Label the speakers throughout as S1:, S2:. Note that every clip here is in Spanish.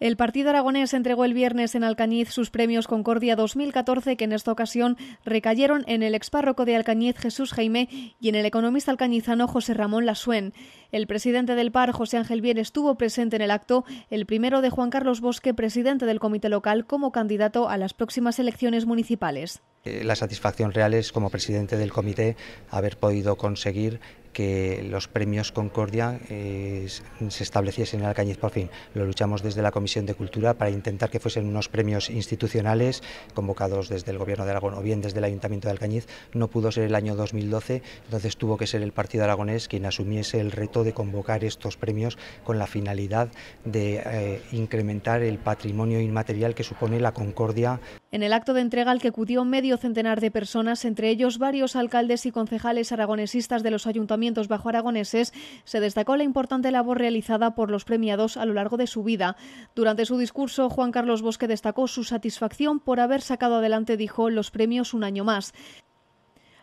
S1: El partido aragonés entregó el viernes en Alcañiz sus premios Concordia 2014, que en esta ocasión recayeron en el expárroco de Alcañiz Jesús Jaime y en el economista alcañizano José Ramón Lasuén. El presidente del PAR, José Ángel Bien, estuvo presente en el acto, el primero de Juan Carlos Bosque, presidente del comité local, como candidato a las próximas elecciones municipales.
S2: Eh, la satisfacción real es, como presidente del comité, haber podido conseguir que los premios Concordia eh, se estableciesen en Alcañiz por fin. Lo luchamos desde la Comisión de Cultura para intentar que fuesen unos premios institucionales convocados desde el Gobierno de Aragón o bien desde el Ayuntamiento de Alcañiz. No pudo ser el año 2012, entonces tuvo que ser el Partido Aragonés quien asumiese el reto de convocar estos premios con la finalidad de eh, incrementar el patrimonio inmaterial que supone la Concordia.
S1: En el acto de entrega al que acudió medio centenar de personas, entre ellos varios alcaldes y concejales aragonesistas de los ayuntamientos, bajo aragoneses, se destacó la importante labor realizada por los premiados a lo largo de su vida. Durante su discurso, Juan Carlos Bosque destacó su satisfacción por haber sacado adelante, dijo, los premios un año más.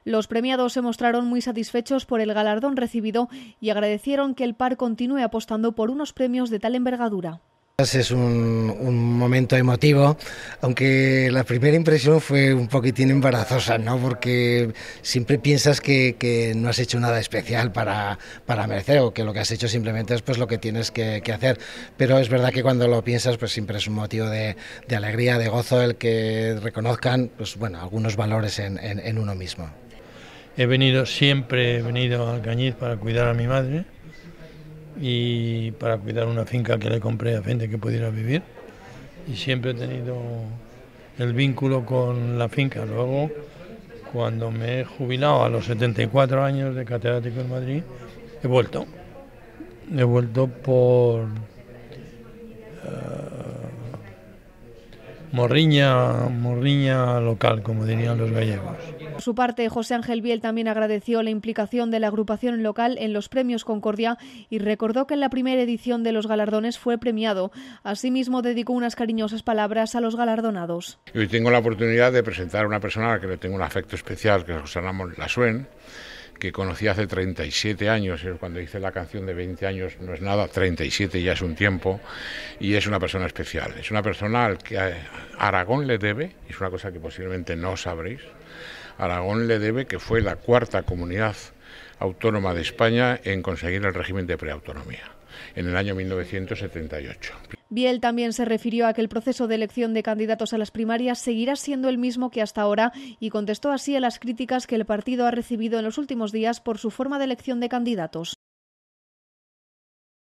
S1: Los premiados se mostraron muy satisfechos por el galardón recibido y agradecieron que el par continúe apostando por unos premios de tal envergadura.
S3: Es un, momento emotivo, aunque la primera impresión fue un poquitín embarazosa, ¿no? Porque siempre piensas que, no has hecho nada especial para, para, merecer o que lo que has hecho simplemente es pues lo que tienes que, hacer. Pero es verdad que cuando lo piensas, pues siempre es un motivo de, alegría, de gozo, el que reconozcan, pues bueno, algunos valores en, uno mismo.
S4: He venido, siempre he venido a Cañiz para cuidar a mi madre y para cuidar una finca que le compré a gente que pudiera vivir. Y siempre he tenido el vínculo con la finca. Luego, cuando me he jubilado a los 74 años de catedrático en Madrid, he vuelto. He vuelto por morriña, morriña local, como dirían los gallegos.
S1: Por su parte, José Ángel Biel también agradeció la implicación de la agrupación local en los premios Concordia y recordó que en la primera edición de los galardones fue premiado. Asimismo, dedicó unas cariñosas palabras a los galardonados.
S5: Hoy tengo la oportunidad de presentar a una persona a la que le tengo un afecto especial, que es José Ramón Lasuen que conocí hace 37 años, cuando hice la canción de 20 años no es nada, 37 ya es un tiempo, y es una persona especial. Es una persona al que eh, Aragón le debe, es una cosa que posiblemente no sabréis, Aragón le debe que fue la cuarta comunidad autónoma de España en conseguir el régimen de preautonomía en el año 1978.
S1: Biel también se refirió a que el proceso de elección de candidatos a las primarias seguirá siendo el mismo que hasta ahora y contestó así a las críticas que el partido ha recibido en los últimos días por su forma de elección de candidatos.